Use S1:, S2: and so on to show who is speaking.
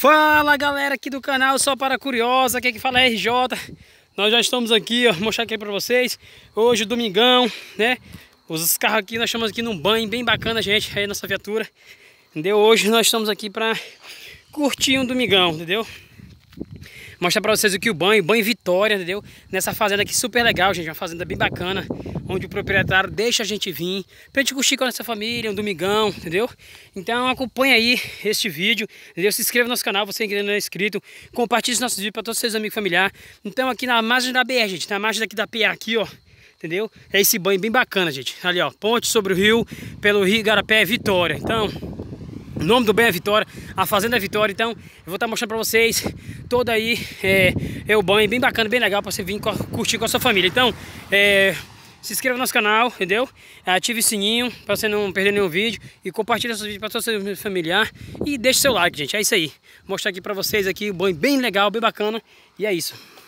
S1: Fala galera aqui do canal Só Para Curiosa, aqui é que fala é RJ Nós já estamos aqui, ó, mostrar aqui pra vocês Hoje, domingão, né Os carros aqui, nós estamos aqui num banho bem bacana, gente Aí nossa viatura Entendeu? Hoje nós estamos aqui pra curtir um domingão, entendeu? mostrar pra vocês aqui o banho, banho Vitória, entendeu? Nessa fazenda aqui super legal, gente, uma fazenda bem bacana, onde o proprietário deixa a gente vir, pra gente curtir com a nossa família, um domingão, entendeu? Então acompanha aí este vídeo, entendeu? Se inscreva no nosso canal, você ainda não é inscrito, compartilhe os nossos vídeos pra todos os seus amigos e familiares. Então aqui na margem da BR, gente, na margem daqui da PA aqui, ó, entendeu? É esse banho bem bacana, gente. Ali, ó, ponte sobre o rio, pelo rio Garapé, Vitória. Então, o nome do bem é Vitória, a fazenda é Vitória, então eu vou estar tá mostrando para vocês todo aí é, é o banho, bem bacana, bem legal para você vir curtir com a sua família. Então, é, se inscreva no nosso canal, entendeu? Ative o sininho para você não perder nenhum vídeo e compartilhe esse vídeo para todo seu familiar e deixe seu like, gente. É isso aí. Vou mostrar aqui para vocês aqui o banho bem legal, bem bacana e é isso.